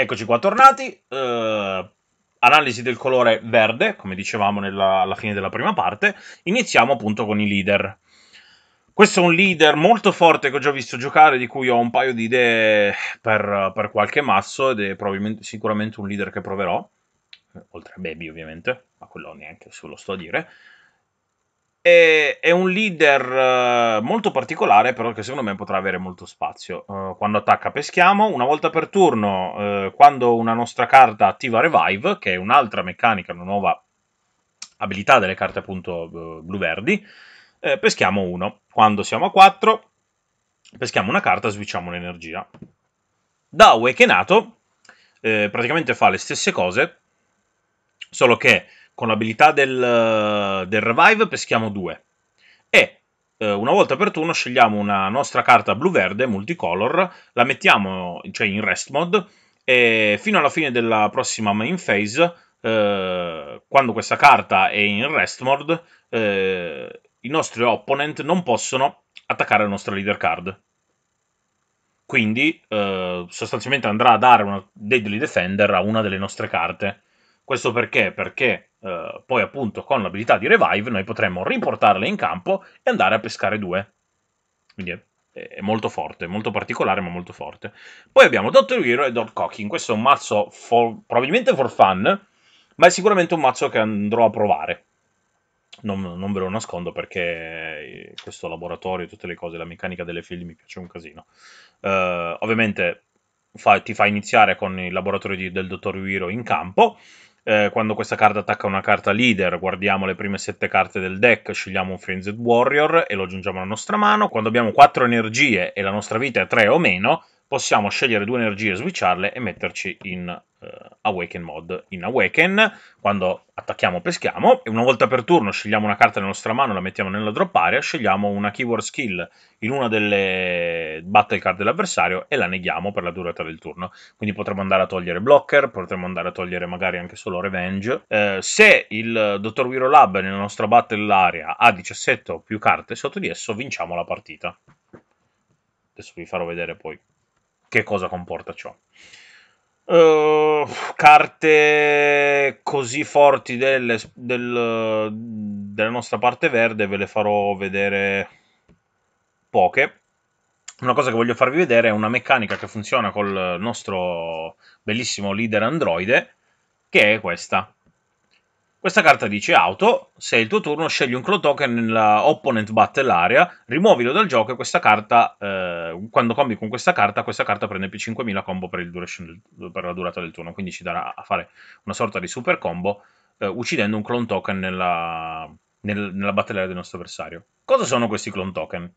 Eccoci qua tornati, eh, analisi del colore verde, come dicevamo nella, alla fine della prima parte, iniziamo appunto con i leader. Questo è un leader molto forte che ho già visto giocare, di cui ho un paio di idee per, per qualche mazzo, ed è sicuramente un leader che proverò, eh, oltre a Baby ovviamente, ma quello neanche se lo sto a dire è, è un leader eh, molto particolare, però che secondo me potrà avere molto spazio. Eh, quando attacca peschiamo, una volta per turno, eh, quando una nostra carta attiva Revive, che è un'altra meccanica, una nuova abilità delle carte appunto blu-verdi, peschiamo uno. Quando siamo a 4, peschiamo una carta, switchiamo un'energia. Da Awakenato eh, praticamente fa le stesse cose, solo che con l'abilità del, del revive peschiamo due e eh, una volta per turno scegliamo una nostra carta blu-verde multicolor, la mettiamo cioè in rest mode e fino alla fine della prossima main phase, eh, quando questa carta è in rest mode, eh, i nostri opponent non possono attaccare la nostra leader card. Quindi eh, sostanzialmente andrà a dare una deadly defender a una delle nostre carte questo perché? Perché eh, poi appunto con l'abilità di revive noi potremmo riportarle in campo e andare a pescare due. Quindi è è molto forte, molto particolare ma molto forte. Poi abbiamo Dr. Hero e Dot Cocking, questo è un mazzo for, probabilmente for fun, ma è sicuramente un mazzo che andrò a provare. Non, non, ve lo nascondo perché eh, questo laboratorio, e tutte le cose, la meccanica delle fili mi piace un casino. Uh, ovviamente fa, ti fa iniziare con il laboratorio di, del Dottor Hero in campo, eh, quando questa carta attacca una carta leader, guardiamo le prime sette carte del deck, scegliamo un Frenzied Warrior e lo aggiungiamo alla nostra mano. Quando abbiamo quattro energie e la nostra vita è tre o meno, possiamo scegliere due energie, switcharle e metterci in uh, Awaken Mod. In Awaken, quando attacchiamo peschiamo, e una volta per turno scegliamo una carta nella nostra mano, la mettiamo nella drop area, scegliamo una keyword skill in una delle battle card dell'avversario e la neghiamo per la durata del turno. Quindi potremmo andare a togliere blocker, potremmo andare a togliere magari anche solo revenge. Eh, se il Dr. Wiro Lab nella nostra battle area ha 17 o più carte sotto di esso, vinciamo la partita. Adesso vi farò vedere poi che cosa comporta ciò. Uh, carte così forti delle, del, della nostra parte verde ve le farò vedere poche. Una cosa che voglio farvi vedere è una meccanica che funziona col nostro bellissimo leader androide, che è questa. Questa carta dice auto, se è il tuo turno scegli un claw token nella opponent battle area, rimuovilo dal gioco e questa carta, eh, quando combi con questa carta, questa carta prende più 5000 combo per, del, per, la durata del turno, quindi ci darà a fare una sorta di super combo eh, uccidendo un clone token nella, nel, nella battle area del nostro avversario. Cosa sono questi clone token?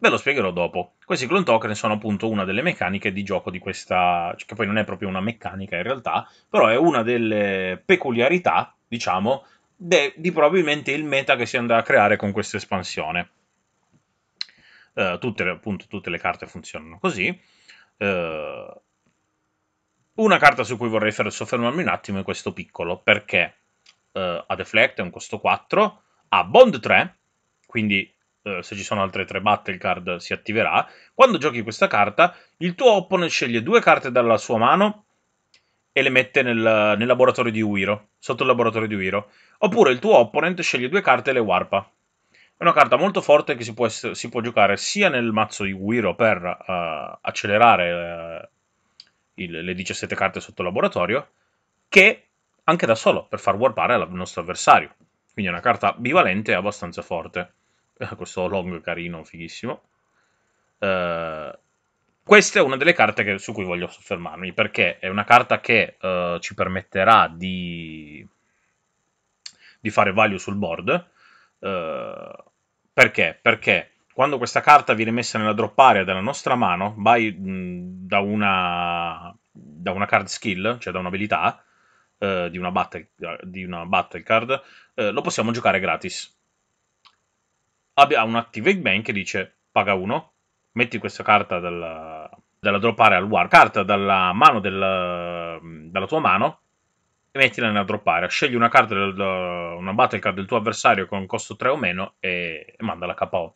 Ve lo spiegherò dopo. Questi clone token sono appunto una delle meccaniche di gioco di questa... Cioè, che poi non è proprio una meccanica in realtà, però è una delle peculiarità, diciamo, de... di probabilmente il meta che si andrà a creare con questa espansione. Uh, tutte, appunto, tutte le carte funzionano così. Uh, una carta su cui vorrei soffermarmi un attimo è questo piccolo, perché uh, a Deflect è un costo 4, a Bond 3, quindi eh, se ci sono altre tre battle card si attiverà. Quando giochi questa carta, il tuo opponent sceglie due carte dalla sua mano e le mette nel, nel laboratorio di Uiro, sotto il laboratorio di Uiro. Oppure il tuo opponent sceglie due carte e le warpa. È una carta molto forte che si può, essere, si può giocare sia nel mazzo di Uiro per uh, accelerare uh, il, le 17 carte sotto il laboratorio, che anche da solo per far warpare il nostro avversario. Quindi è una carta bivalente e abbastanza forte. Ah, questo long carino, fighissimo. Eh, questa è una delle carte che, su cui voglio soffermarmi, perché è una carta che eh, ci permetterà di, di, fare value sul board. Eh, perché? Perché quando questa carta viene messa nella drop area della nostra mano, by, mh, da, una, da una card skill, cioè da un'abilità, eh, di una, battle, di, una battle, card, eh, lo possiamo giocare gratis abbia un Active Eggman che dice paga 1, metti questa carta dalla, dalla drop al war, carta dalla, del, dalla tua mano e mettila nella droppare. Scegli una carta, del, una battle card del tuo avversario con costo 3 o meno e, e mandala KO.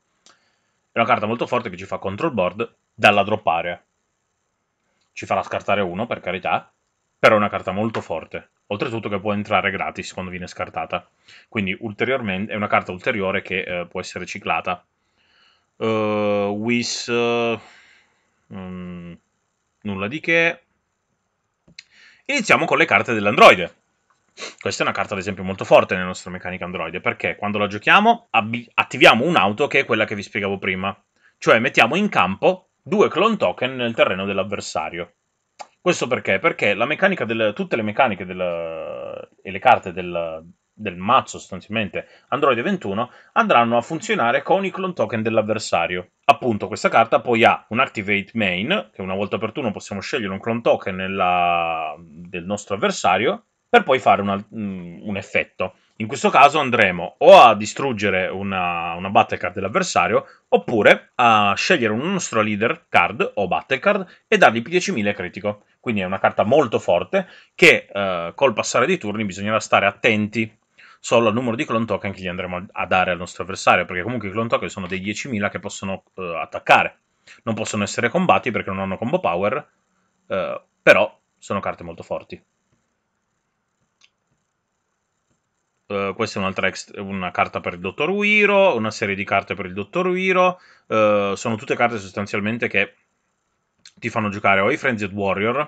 È una carta molto forte che ci fa control board dalla droppare. Ci farà scartare uno, per carità, però è una carta molto forte, oltretutto che può entrare gratis quando viene scartata. Quindi è una carta ulteriore che eh, può essere ciclata. Uh, Whis... Uh, mm, nulla di che. Iniziamo con le carte dell'androide. Questa è una carta ad esempio molto forte nella nostra meccanica androide, perché quando la giochiamo attiviamo un'auto che è quella che vi spiegavo prima. Cioè mettiamo in campo due clone token nel terreno dell'avversario. Questo perché? Perché la meccanica del, tutte le meccaniche del, e le carte del, del mazzo sostanzialmente Android 21 andranno a funzionare con i clone token dell'avversario. Appunto, questa carta poi ha un activate main, che una volta per turno possiamo scegliere un clone token nella... del nostro avversario, per poi fare una, un effetto. In questo caso andremo o a distruggere una, una battle card dell'avversario, oppure a scegliere un nostro leader card o battle card e dargli più 10.000 critico. Quindi è una carta molto forte che eh, col passare dei turni bisognerà stare attenti solo al numero di clone token che gli andremo a dare al nostro avversario, perché comunque i clone token sono dei 10.000 che possono eh, attaccare. Non possono essere combatti perché non hanno combo power, eh, però sono carte molto forti. Uh, questa è un'altra ex- una carta per il dottor Wiro, una serie di carte per il dottor Wiro. Uh, eh, sono tutte carte sostanzialmente che ti fanno giocare o i Frenzied Warrior,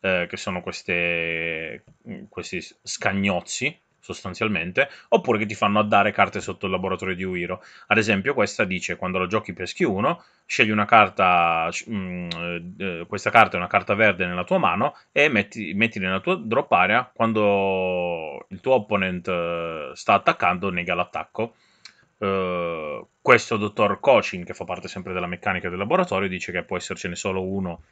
uh, che sono queste, questi scagnozzi sostanzialmente, oppure che ti fanno addare carte sotto il laboratorio di Uiro. Ad esempio, questa dice quando la giochi peschi uno, scegli una carta, mh, mm, eh, eh, questa carta è una carta verde nella tua mano e metti, mettili nella tua drop area quando il tuo opponent eh, sta attaccando nega l'attacco. Uh, questo dottor Cochin, che fa parte sempre della meccanica del laboratorio, dice che può essercene solo uno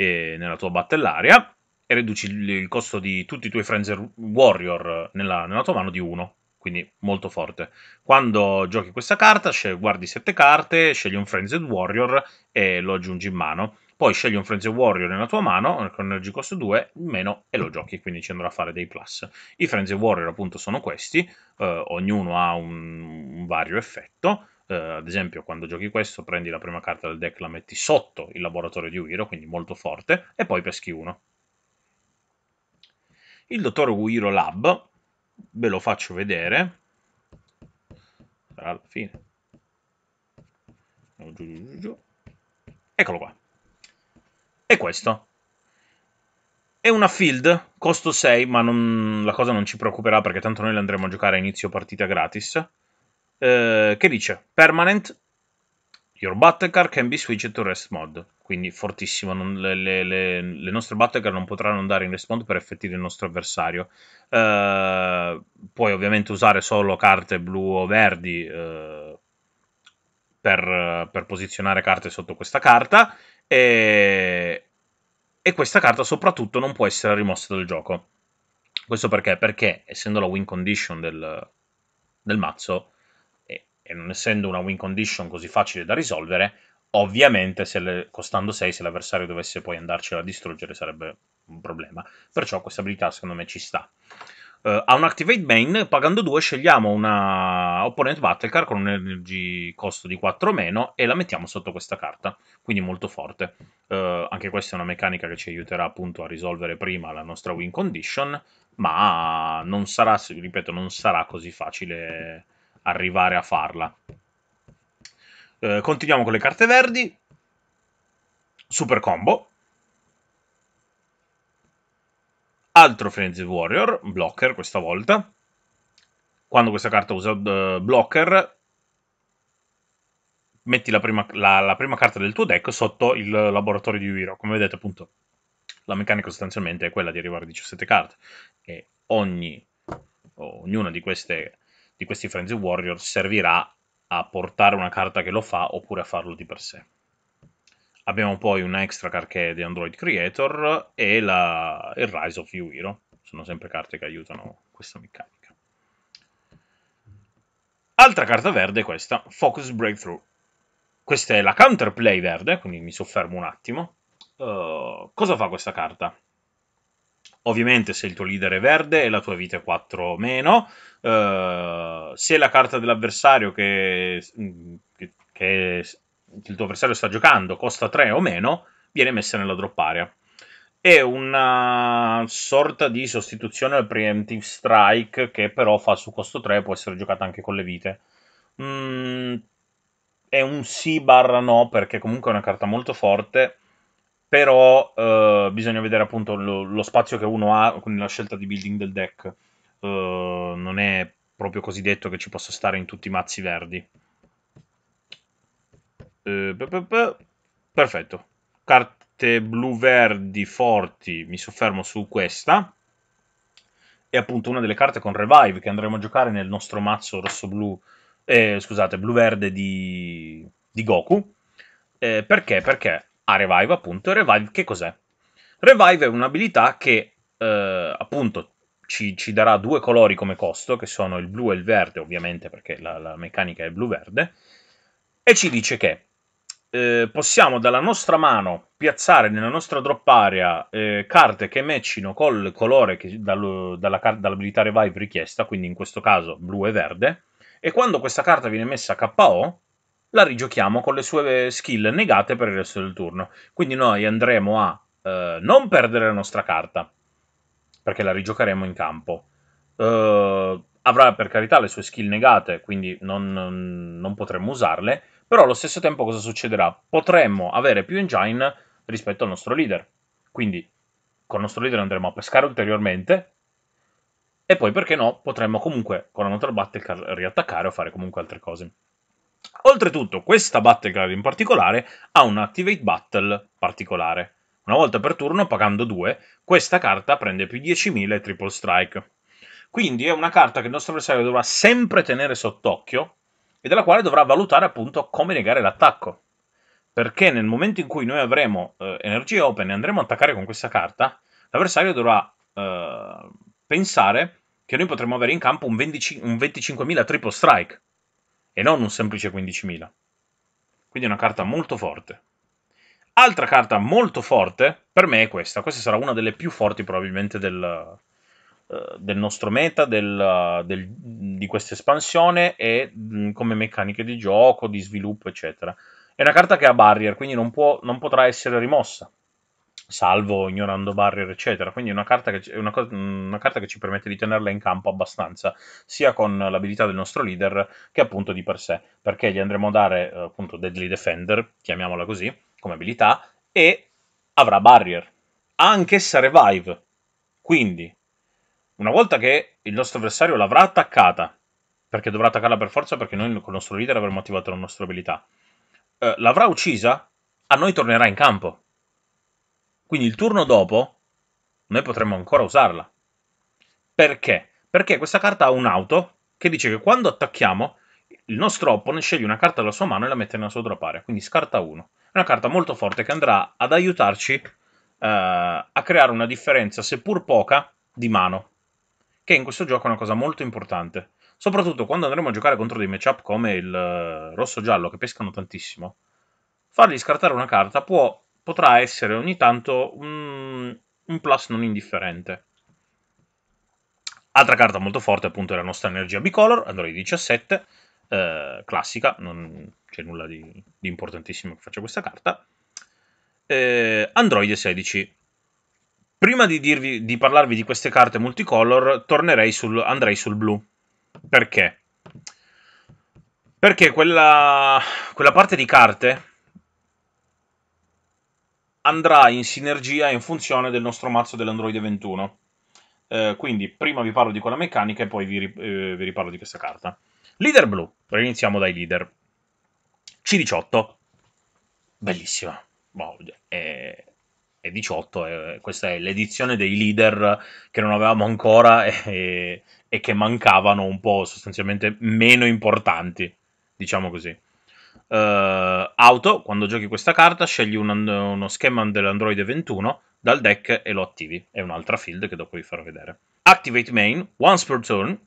nella tua battellaria e riduci il costo di tutti i tuoi Frenzer Warrior nella, nella tua mano di 1 quindi molto forte. Quando giochi questa carta, guardi 7 carte, scegli un Frenzied Warrior e lo aggiungi in mano. Poi scegli un Frenzied Warrior nella tua mano, con Energy Cost 2, meno, e lo giochi, quindi ci andrà a fare dei plus. I Frenzied Warrior appunto sono questi, eh, ognuno ha un, un vario effetto, eh, ad esempio quando giochi questo prendi la prima carta del deck, la metti sotto il laboratorio di Uiro, quindi molto forte, e poi peschi uno il dottor Guiro Lab, ve lo faccio vedere, sarà alla fine, giù, giù, giù, eccolo qua, è questo. È una field, costo 6, ma non, la cosa non ci preoccuperà perché tanto noi la andremo a giocare a inizio partita gratis. Eh, che dice? Permanent Your battlecar can be switched to rest mod. Quindi fortissimo. Non, le, le, le, le, nostre battlecar non potranno andare in rest mod per effetti del nostro avversario. Uh, puoi ovviamente usare solo carte blu o verdi uh, per, per, posizionare carte sotto questa carta. E, e questa carta soprattutto non può essere rimossa dal gioco. Questo perché? Perché essendo la win condition del, del mazzo che non essendo una win condition così facile da risolvere, ovviamente se le, costando 6 se l'avversario dovesse poi andarcela a distruggere sarebbe un problema. Perciò questa abilità secondo me ci sta. Uh, eh, a un Activate Main, pagando 2, scegliamo una Opponent Battlecard con un energy costo di 4 o meno e la mettiamo sotto questa carta, quindi molto forte. Uh, anche questa è una meccanica che ci aiuterà appunto a risolvere prima la nostra win condition, ma non sarà, ripeto, non sarà così facile arrivare a farla. Eh, continuiamo con le carte verdi. Super combo. Altro Frenzy Warrior, blocker questa volta. Quando questa carta usa uh, blocker, metti la prima, la, la prima, carta del tuo deck sotto il laboratorio di Uiro. Come vedete, appunto, la meccanica sostanzialmente è quella di arrivare a 17 carte. E ogni, ognuna di queste di questi Frenzy Warrior servirà a portare una carta che lo fa oppure a farlo di per sé. Abbiamo poi un extra card che è The Android Creator e la... il Rise of Hero. Sono sempre carte che aiutano questa meccanica. Altra carta verde è questa, Focus Breakthrough. Questa è la counterplay verde, quindi mi soffermo un attimo. Uh, cosa fa questa carta? Ovviamente se il tuo leader è verde e la tua vita è 4 o meno, uh, se la carta dell'avversario che, mm, che, che, il tuo avversario sta giocando costa 3 o meno, viene messa nella drop area. È una sorta di sostituzione al preemptive strike che però fa su costo 3 e può essere giocata anche con le vite. Mm, è un sì barra no perché comunque è una carta molto forte però eh, bisogna vedere appunto lo, lo, spazio che uno ha, con la scelta di building del deck. Eh, non è proprio così detto che ci possa stare in tutti i mazzi verdi. Eh, perfetto. Carte blu-verdi forti, mi soffermo su questa. E appunto una delle carte con Revive che andremo a giocare nel nostro mazzo rosso-blu, eh, scusate, blu-verde di, di Goku. Eh, perché? Perché a Revive, appunto. Revive che cos'è? Revive è un'abilità che, eh, appunto, ci, ci, darà due colori come costo, che sono il blu e il verde, ovviamente, perché la, la meccanica è blu-verde, e ci dice che eh, possiamo dalla nostra mano piazzare nella nostra drop area eh, carte che matchino col colore che, dal, dalla, dall'abilità revive richiesta, quindi in questo caso blu e verde, e quando questa carta viene messa KO, la rigiochiamo con le sue skill negate per il resto del turno. Quindi noi andremo a eh, non perdere la nostra carta, perché la rigiocheremo in campo. Eh, avrà per carità le sue skill negate, quindi non, non, non potremo usarle, però allo stesso tempo cosa succederà? Potremmo avere più engine rispetto al nostro leader. Quindi con il nostro leader andremo a pescare ulteriormente, e poi, perché no, potremmo comunque con la Motor Battle riattaccare o fare comunque altre cose. Oltretutto, questa Battlecry in particolare ha un Activate Battle particolare. Una volta per turno, pagando 2, questa carta prende più 10.000 triple strike. Quindi è una carta che il nostro avversario dovrà sempre tenere sott'occhio e della quale dovrà valutare appunto come negare l'attacco. Perché nel momento in cui noi avremo eh, energia open e andremo a attaccare con questa carta, l'avversario dovrà eh, pensare che noi potremo avere in campo un, 25, un 25.000 triple strike e non un semplice 15.000. Quindi è una carta molto forte. Altra carta molto forte per me è questa. Questa sarà una delle più forti probabilmente del, uh, del nostro meta, del, uh, del, di questa espansione e mh, mm, come meccaniche di gioco, di sviluppo, eccetera. È una carta che ha barrier, quindi non, può, non potrà essere rimossa salvo ignorando barrier eccetera quindi è una carta, che, una, una carta che ci permette di tenerla in campo abbastanza sia con l'abilità del nostro leader che appunto di per sé perché gli andremo a dare eh, appunto deadly defender chiamiamola così come abilità e avrà barrier ha anch'essa revive quindi una volta che il nostro avversario l'avrà attaccata perché dovrà attaccarla per forza perché noi con il nostro leader avremo attivato la nostra abilità eh, l'avrà uccisa a noi tornerà in campo quindi il turno dopo noi potremmo ancora usarla. Perché? Perché questa carta ha un'auto che dice che quando attacchiamo il nostro opponent sceglie una carta dalla sua mano e la mette nella sua drop quindi scarta 1. È una carta molto forte che andrà ad aiutarci eh, a creare una differenza, seppur poca, di mano, che in questo gioco è una cosa molto importante. Soprattutto quando andremo a giocare contro dei matchup come il eh, rosso-giallo, che pescano tantissimo, fargli scartare una carta può potrà essere ogni tanto un, un plus non indifferente. Altra carta molto forte appunto è la nostra energia bicolor, Android 17, eh, classica, non c'è nulla di, di importantissimo che faccia questa carta. Eh, Android 16. Prima di, dirvi, di, parlarvi di queste carte multicolor, tornerei sul, andrei sul blu. Perché? Perché quella, quella parte di carte andrà in sinergia in funzione del nostro mazzo dell'Android 21. Eh, quindi prima vi parlo di quella meccanica e poi vi, eh, vi riparlo di questa carta. Leader blu, iniziamo dai leader. C18, bellissima, wow, è, è 18, è, eh, questa è l'edizione dei leader che non avevamo ancora e, e che mancavano un po' sostanzialmente meno importanti, diciamo così. Uh, auto, quando giochi questa carta, scegli un, uno schema dell'Android 21 dal deck e lo attivi. È un'altra field che dopo vi farò vedere. Activate main, once per turn,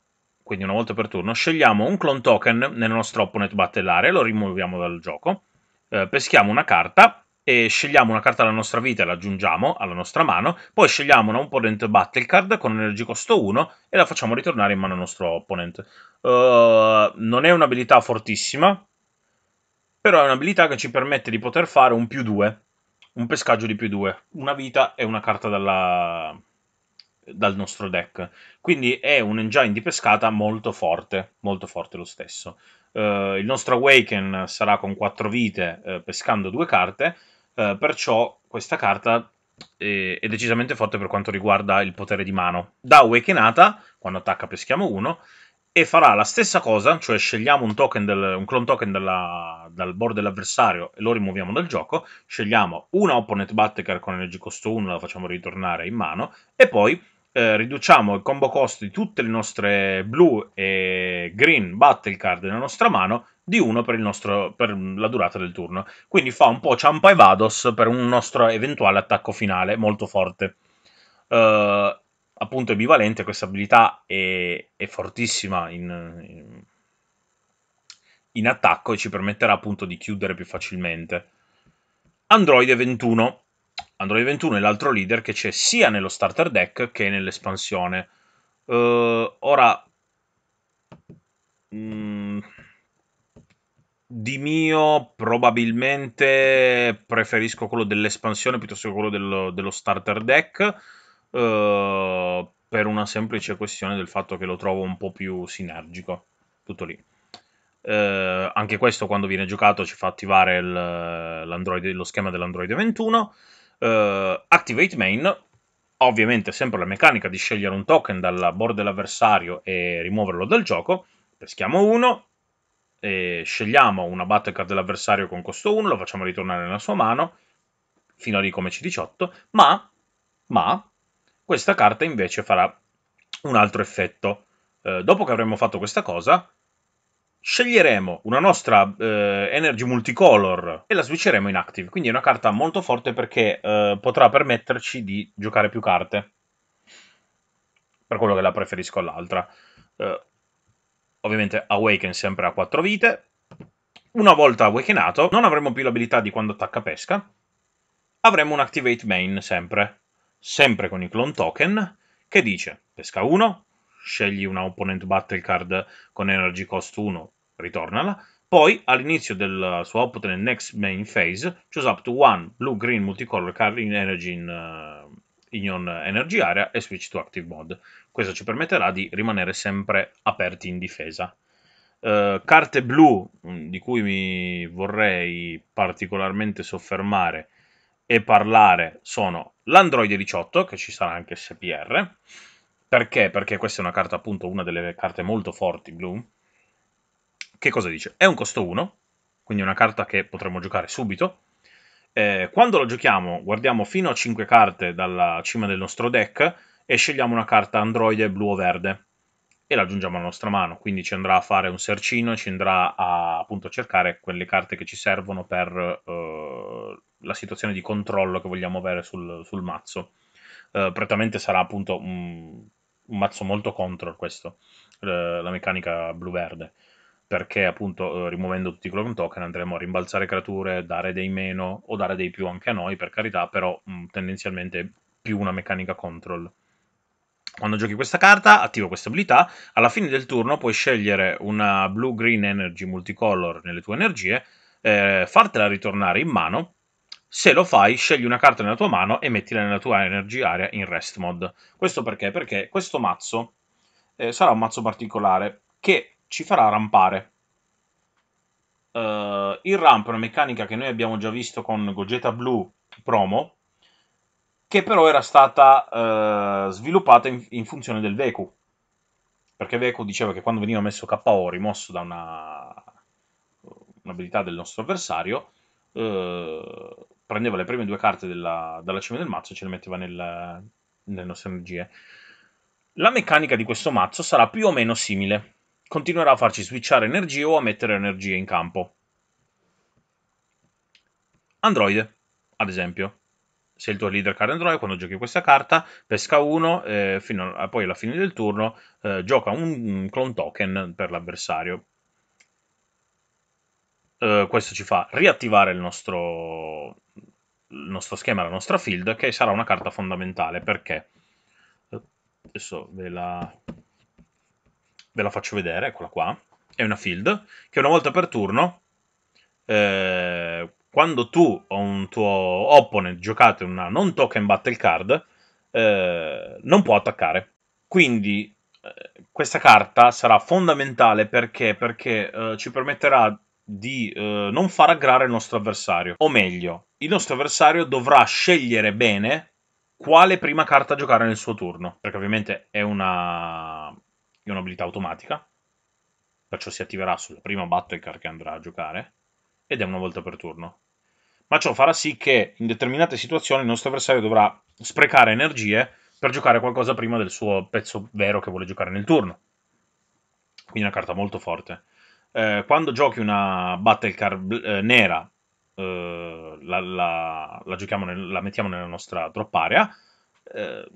quindi una volta per turno, scegliamo un clone token nel nostro opponent battellare, lo rimuoviamo dal gioco. Uh, peschiamo una carta e scegliamo una carta alla nostra vita e la aggiungiamo alla nostra mano, poi scegliamo una opponent battle card con energy costo 1 e la facciamo ritornare in mano al nostro opponent. Uh, non è un'abilità fortissima, però è un'abilità che ci permette di poter fare un più 2, un pescaggio di più 2, una vita e una carta dalla... dal nostro deck. Quindi è un engine di pescata molto forte, molto forte lo stesso. Uh, il nostro Awaken sarà con 4 vite uh, pescando due carte, uh, perciò questa carta è, è decisamente forte per quanto riguarda il potere di mano. Da Awakenata, quando attacca peschiamo 1, e farà la stessa cosa, cioè scegliamo un, token del, un clone token della, dal board dell'avversario e lo rimuoviamo dal gioco, scegliamo una opponent battlecar con energy cost 1, la facciamo ritornare in mano, e poi eh, riduciamo il combo cost di tutte le nostre blu e green battle card della nostra mano di 1 per, per, la durata del turno. Quindi fa un po' ciampa e vados per un nostro eventuale attacco finale molto forte. Uh, appunto è bivalente, questa abilità è, è fortissima in, in, attacco e ci permetterà appunto di chiudere più facilmente. Android 21. Android 21 è l'altro leader che c'è sia nello starter deck che nell'espansione. Uh, ora, mm, di mio probabilmente preferisco quello dell'espansione piuttosto che quello dello, dello starter deck Ehm, per una semplice questione del fatto che lo trovo un po' più sinergico. Tutto lì. Eh, anche questo quando viene giocato ci fa attivare il, lo schema dell'Android 21. Eh, activate main, ovviamente sempre la meccanica di scegliere un token dalla board dell'avversario e rimuoverlo dal gioco. Peschiamo uno, e scegliamo una battle card dell'avversario con costo 1, lo facciamo ritornare nella sua mano, fino a lì come C18, ma, ma questa carta invece farà un altro effetto. Eh, dopo che avremo fatto questa cosa, sceglieremo una nostra eh, Energy Multicolor e la switcheremo in Active. Quindi è una carta molto forte perché eh, potrà permetterci di giocare più carte. Per quello che la preferisco all'altra. Eh, ovviamente Awaken sempre a 4 vite. Una volta awakenato, non avremo più l'abilità di quando attacca pesca. Avremo un Activate Main sempre sempre con i clone token, che dice pesca 1, scegli una opponent battle card con energy cost 1, ritornala, poi all'inizio della sua opponent next main phase, choose up to 1 blue-green multicolor card in energy in, uh, in energy area e switch to active mode. Questo ci permetterà di rimanere sempre aperti in difesa. Uh, carte blu di cui mi vorrei particolarmente soffermare e parlare sono l'Android 18, che ci sarà anche SPR. Perché? Perché questa è una carta, appunto, una delle carte molto forti blu. Che cosa dice? È un costo 1, quindi una carta che potremmo giocare subito. Eh, quando lo giochiamo, guardiamo fino a 5 carte dalla cima del nostro deck e scegliamo una carta androide blu o verde e la aggiungiamo alla nostra mano. Quindi ci andrà a fare un searchino, ci andrà a appunto cercare quelle carte che ci servono per eh, la situazione di controllo che vogliamo avere sul, sul mazzo. Uh, prettamente sarà appunto un, un mazzo molto contro questo, uh, la meccanica blu-verde, perché appunto uh, rimuovendo tutti i clone token andremo a rimbalzare creature, dare dei meno o dare dei più anche a noi, per carità, però um, tendenzialmente più una meccanica control. Quando giochi questa carta, attivo questa abilità, alla fine del turno puoi scegliere una blue-green energy multicolor nelle tue energie, eh, fartela ritornare in mano se lo fai, scegli una carta nella tua mano e mettila nella tua energia area in rest mode. Questo perché? Perché questo mazzo eh, sarà un mazzo particolare che ci farà rampare. Uh, il ramp è una meccanica che noi abbiamo già visto con Gogeta Blue promo, che però era stata uh, sviluppata in, in, funzione del Veku. Perché Veku diceva che quando veniva messo KO, rimosso da una, un'abilità del nostro avversario, Uh, prendeva le prime due carte della, dalla cima del mazzo e ce le metteva nel, nelle nostre energie. La meccanica di questo mazzo sarà più o meno simile. Continuerà a farci switchare energie o a mettere energie in campo. Android, ad esempio. Se il tuo leader card Android, quando giochi questa carta, pesca uno, eh, fino a, poi alla fine del turno eh, gioca un, un clone token per l'avversario eh, questo ci fa riattivare il nostro, il nostro schema, la nostra field, che sarà una carta fondamentale perché adesso ve la, ve la faccio vedere, eccola qua. È una field che una volta per turno, eh, quando tu o un tuo opponent giocate una non token battle card, eh, non può attaccare. Quindi eh, questa carta sarà fondamentale perché, perché eh, ci permetterà di eh, non far aggrare il nostro avversario. O meglio, il nostro avversario dovrà scegliere bene quale prima carta giocare nel suo turno. Perché ovviamente è una... è un'abilità automatica. Perciò si attiverà sulla prima battle card che andrà a giocare. Ed è una volta per turno. Ma ciò farà sì che in determinate situazioni il nostro avversario dovrà sprecare energie per giocare qualcosa prima del suo pezzo vero che vuole giocare nel turno. Quindi una carta molto forte eh, quando giochi una battle card eh, nera, eh, la, la, la, nel, la, mettiamo nella nostra drop area. Eh,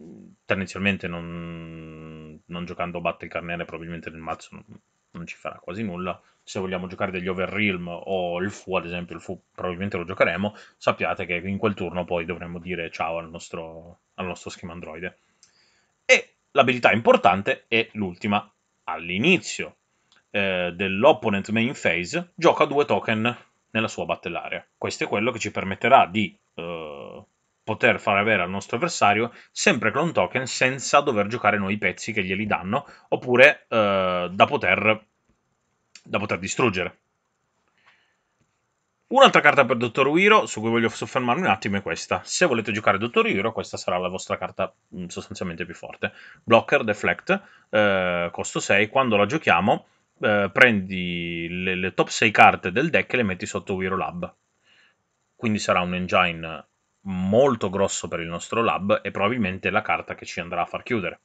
tendenzialmente, non, non, giocando battle card nera, probabilmente nel mazzo non, non, ci farà quasi nulla. Se vogliamo giocare degli overrealm o il Fu, ad esempio, il Fu probabilmente lo giocheremo. Sappiate che in quel turno poi dovremmo dire ciao al nostro, al nostro schema androide. E l'abilità importante è l'ultima all'inizio eh, dell'opponent main phase, gioca due token nella sua battle area. Questo è quello che ci permetterà di eh, poter far avere al nostro avversario sempre clone token senza dover giocare noi i pezzi che glieli danno, oppure eh, da, poter, da poter distruggere. Un'altra carta per Dottor Wiro, su cui voglio soffermarmi un attimo, è questa. Se volete giocare Dottor Wiro, questa sarà la vostra carta mm, sostanzialmente più forte. Blocker, Deflect, eh, costo 6. Quando la giochiamo, eh, prendi le, le, top 6 carte del deck e le metti sotto Wiro Lab. Quindi sarà un engine molto grosso per il nostro lab e probabilmente la carta che ci andrà a far chiudere.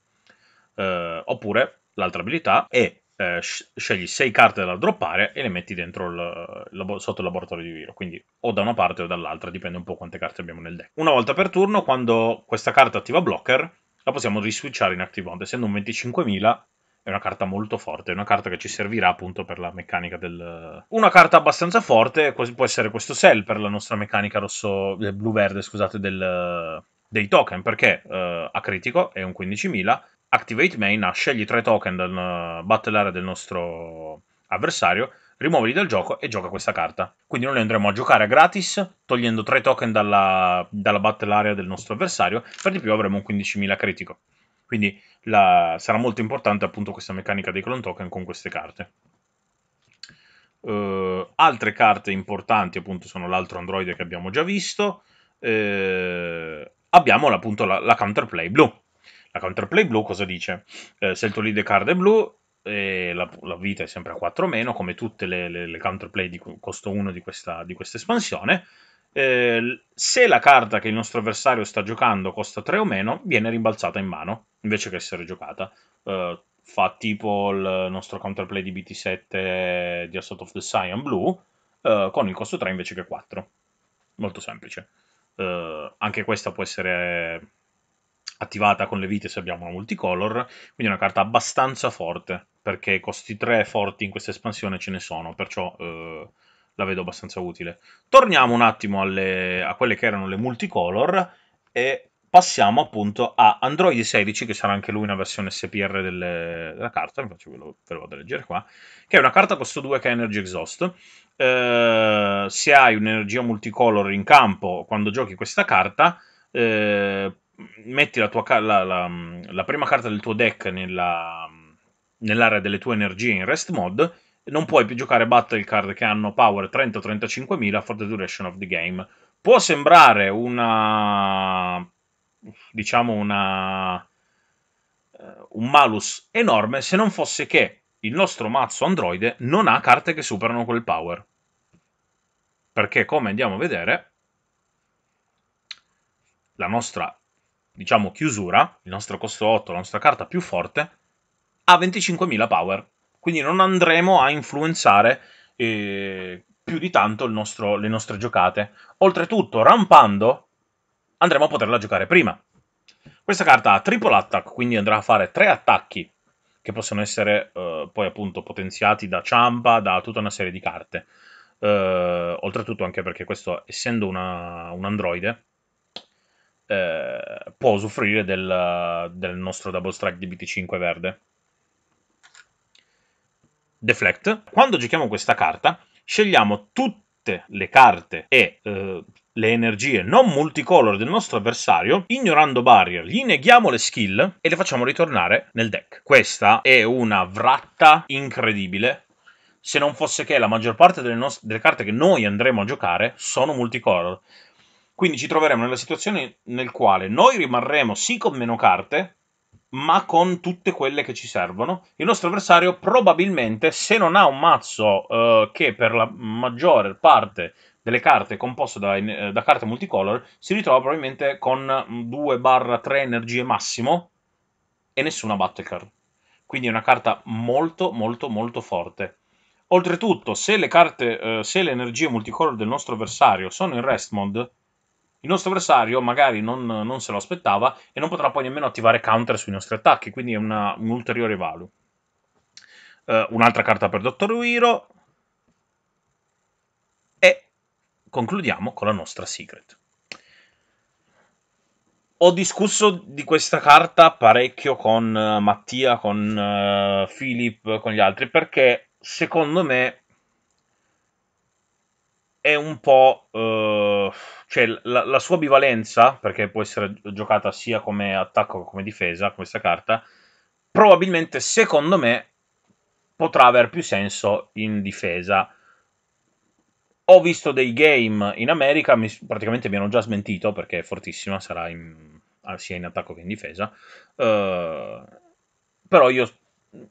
Eh, oppure l'altra abilità è eh, scegli 6 carte da droppare e le metti dentro il, il, sotto il laboratorio di Viro. Quindi o da una parte o dall'altra, dipende un po' quante carte abbiamo nel deck. Una volta per turno, quando questa carta attiva blocker, la possiamo riswitchare in Active Bond. Essendo un 25.000, è una carta molto forte, è una carta che ci servirà appunto per la meccanica del... Una carta abbastanza forte può essere questo Cell per la nostra meccanica rosso... Eh, blu-verde, scusate, del... dei token, perché uh, eh, a critico è un 15.000, Activate Main ah, scegli tre token dal eh, battle area del nostro avversario, rimuovili dal gioco e gioca questa carta. Quindi noi andremo a giocare gratis, togliendo tre token dalla, dalla battle area del nostro avversario, per di più avremo un 15.000 critico. Quindi la, sarà molto importante appunto questa meccanica dei clone token con queste carte. Uh, altre carte importanti appunto sono l'altro androide che abbiamo già visto. Uh, abbiamo appunto la, la counterplay blu. La counterplay blu cosa dice? Eh, se il tuo lead card è blu, eh, la, la, vita è sempre a 4 meno, come tutte le, le, le counterplay di costo 1 di questa, di questa espansione, eh, se la carta che il nostro avversario sta giocando costa 3 o meno, viene rimbalzata in mano, invece che essere giocata. Eh, fa tipo il nostro counterplay di BT7 di Assault of the Scion Blue, eh, con il costo 3 invece che 4. Molto semplice. Eh, anche questa può essere attivata con le vite se abbiamo una multicolor, quindi è una carta abbastanza forte, perché costi 3 forti in questa espansione ce ne sono, perciò eh, la vedo abbastanza utile. Torniamo un attimo alle, a quelle che erano le multicolor e passiamo appunto a Android 16, che sarà anche lui una versione SPR delle, della carta, infatti ve lo, ve vado a leggere qua, che è una carta costo 2 che è Energy Exhaust. Eh, se hai un'energia multicolor in campo quando giochi questa carta, eh, metti la, tua, la, la, la, prima carta del tuo deck nella, nell'area delle tue energie in rest mod non puoi più giocare battle card che hanno power 30 o mila for the duration of the game. Può sembrare una diciamo una eh, un malus enorme se non fosse che il nostro mazzo androide non ha carte che superano quel power. Perché come andiamo a vedere la nostra diciamo chiusura, il nostro costo 8, la nostra carta più forte ha 25.000 power quindi non andremo a influenzare eh, più di tanto nostro, le nostre giocate. Oltretutto, rampando, andremo a poterla giocare prima. Questa carta ha triple attack, quindi andrà a fare tre attacchi che possono essere eh, poi appunto potenziati da ciampa, da tutta una serie di carte. Eh, oltretutto anche perché questo, essendo una, un androide, eh, può usufruire del, del nostro double strike di BT5 verde. Deflect, quando giochiamo questa carta, scegliamo tutte le carte e eh, le energie non multicolor del nostro avversario, ignorando barrier, gli neghiamo le skill e le facciamo ritornare nel deck. Questa è una vratta incredibile se non fosse che la maggior parte delle, nostre, delle, carte che noi andremo a giocare sono multicolor. Quindi ci troveremo nella situazione nel quale noi rimarremo sì con meno carte, ma con tutte quelle che ci servono. Il nostro avversario probabilmente, se non ha un mazzo eh, che per la maggior parte delle carte è composto da, eh, da carte multicolor, si ritrova probabilmente con 2-3 energie massimo e nessuna battle card. Quindi è una carta molto molto molto forte. Oltretutto, se le, carte, eh, se le energie multicolor del nostro avversario sono in rest mode, il nostro avversario magari non, non, se lo aspettava e non potrà poi nemmeno attivare counter sui nostri attacchi, quindi è una, un ulteriore value. Uh, un'altra carta per Dottor Wiro e concludiamo con la nostra Secret. Ho discusso di questa carta parecchio con uh, Mattia, con uh, Philip, con gli altri, perché secondo me è un po' cioè la, la, sua bivalenza, perché può essere giocata sia come attacco che come difesa, questa carta, probabilmente, secondo me, potrà avere più senso in difesa. Ho visto dei game in America, mi, praticamente mi hanno già smentito, perché è fortissima, sarà in, sia in attacco che in difesa, uh, però io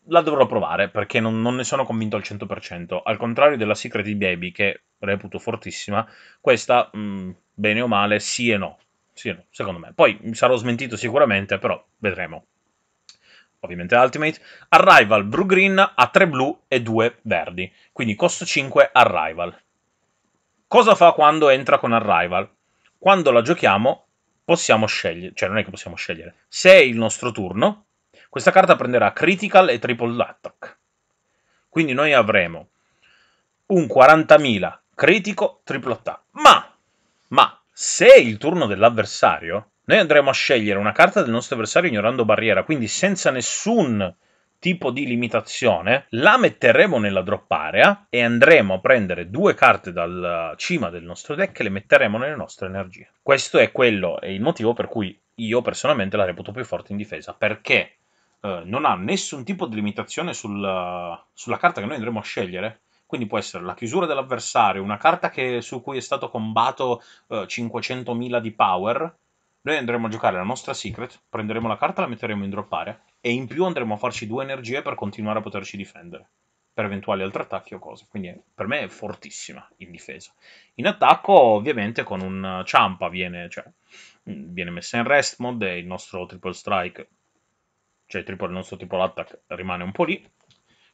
la dovrò provare perché non, non, ne sono convinto al 100%. Al contrario della Secret Baby, che reputo fortissima, questa, mh, mm, bene o male, sì e no. Sì e no, secondo me. Poi mm, sarò smentito sicuramente, però vedremo. Ovviamente Ultimate. Arrival Blue Green ha 3 blu e 2 verdi. Quindi costo 5 Arrival. Cosa fa quando entra con Arrival? Quando la giochiamo possiamo scegliere, cioè non è che possiamo scegliere, se è il nostro turno, questa carta prenderà critical e triple attack. Quindi noi avremo un 40.000 critico triplo attack. Ma, ma, se è il turno dell'avversario, noi andremo a scegliere una carta del nostro avversario ignorando barriera, quindi senza nessun tipo di limitazione, la metteremo nella drop area e andremo a prendere due carte dal cima del nostro deck e le metteremo nelle nostre energie. Questo è quello, è il motivo per cui io personalmente la reputo più forte in difesa, perché eh, non ha nessun tipo di limitazione sul, sulla carta che noi andremo a scegliere. Quindi può essere la chiusura dell'avversario, una carta che, su cui è stato combatto eh, 500.000 di power. Noi andremo a giocare la nostra secret, prenderemo la carta, la metteremo in droppare e in più andremo a farci due energie per continuare a poterci difendere per eventuali altri attacchi o cose. Quindi per me è fortissima in difesa. In attacco, ovviamente, con un eh, ciampa viene, cioè, viene messa in rest mode e il nostro triple strike cioè Tripoli non so tipo l'attack rimane un po' lì,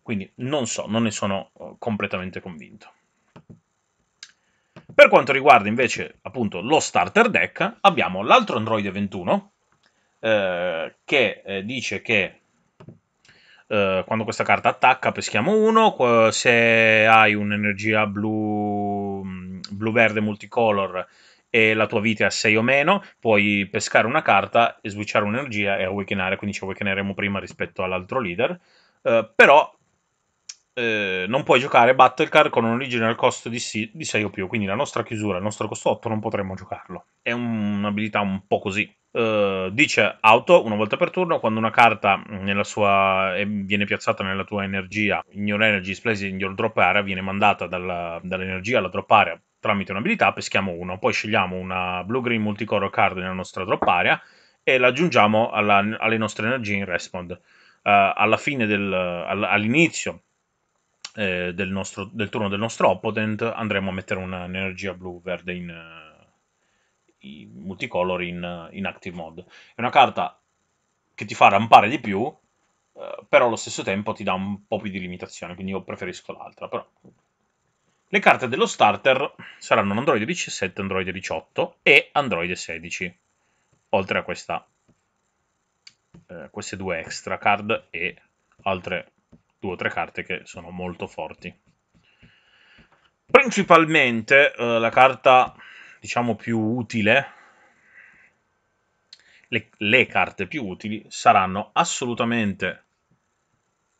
quindi non so, non ne sono eh, completamente convinto. Per quanto riguarda invece appunto lo starter deck, abbiamo l'altro Android 21 eh, che eh, dice che eh, quando questa carta attacca peschiamo uno, se hai un'energia blu, mm, blu-verde multicolor e la tua vita è a 6 o meno, puoi pescare una carta e switchare un'energia e awakenare, quindi ci awakeneremo prima rispetto all'altro leader, uh, però eh, non puoi giocare Battle Card con un original costo di, 6 o più, quindi la nostra chiusura, il nostro costo 8 non potremmo giocarlo. È un'abilità un po' così. Eh, dice auto una volta per turno quando una carta sua, eh, viene piazzata nella tua energia in your energy displays in your drop area viene mandata dalla, dall'energia alla drop area tramite un'abilità peschiamo uno, poi scegliamo una blue-green multicolor card nella nostra drop area e l'aggiungiamo alla, alle nostre energie in respond. Uh, alla fine del, all, all'inizio eh, del, nostro, del, turno del nostro opponent andremo a mettere un'energia blu-verde in, eh, in multicolor in, in, active mode. È una carta che ti fa rampare di più, eh, però allo stesso tempo ti dà un po' più di limitazione, quindi io preferisco l'altra, però le carte dello starter saranno Android 17, Android 18 e Android 16, oltre a questa, eh, queste due extra card e altre due o tre carte che sono molto forti. Principalmente eh, la carta, diciamo, più utile, le, le carte più utili saranno assolutamente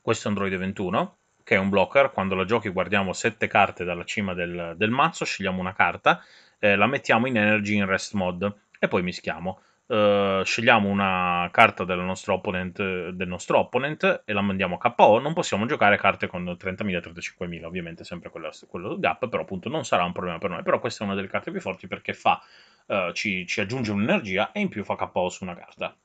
questo Android 21, che è un blocker, quando la giochi guardiamo 7 carte dalla cima del, del mazzo, scegliamo una carta, eh, la mettiamo in energy in rest mod e poi mischiamo. Uh, scegliamo una carta del nostro, opponent, del nostro opponent e la mandiamo a KO. Non possiamo giocare carte con 30.000-35.000, ovviamente sempre quello, quello gap, però appunto non sarà un problema per noi. Però questa è una delle carte più forti perché fa, uh, ci, ci aggiunge un'energia e in più fa KO su una carta.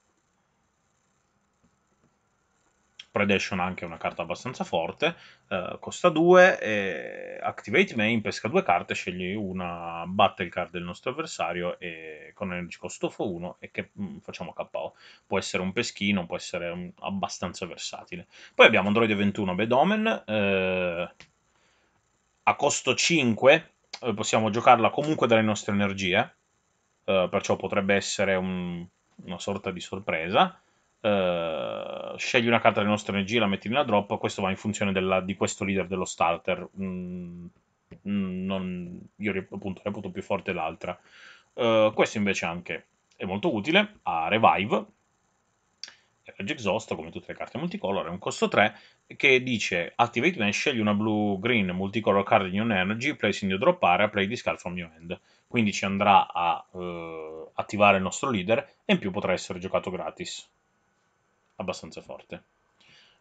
Predation anche una carta abbastanza forte, eh, costa 2, e Activate Main, pesca due carte, scegli una battle card del nostro avversario e con energy cost of 1 e che mh, mm, facciamo KO. Può essere un peschino, può essere un, mm, abbastanza versatile. Poi abbiamo Android 21 Bedomen, eh, a costo 5 eh, possiamo giocarla comunque dalle nostre energie, eh, perciò potrebbe essere un, una sorta di sorpresa. Eh, scegli una carta delle nostre energie, la metti nella drop, questo va in funzione della, di questo leader dello starter. Mm, mm non, io appunto reputo più forte l'altra. Uh, questo invece anche è molto utile, ha Revive, Rage Exhaust, come tutte le carte multicolor, è un costo 3, che dice Activate Mesh, scegli una blue-green multicolor card in your energy, place in your drop area, play discard from your hand. Quindi ci andrà a uh, attivare il nostro leader e in più potrà essere giocato gratis abbastanza forte.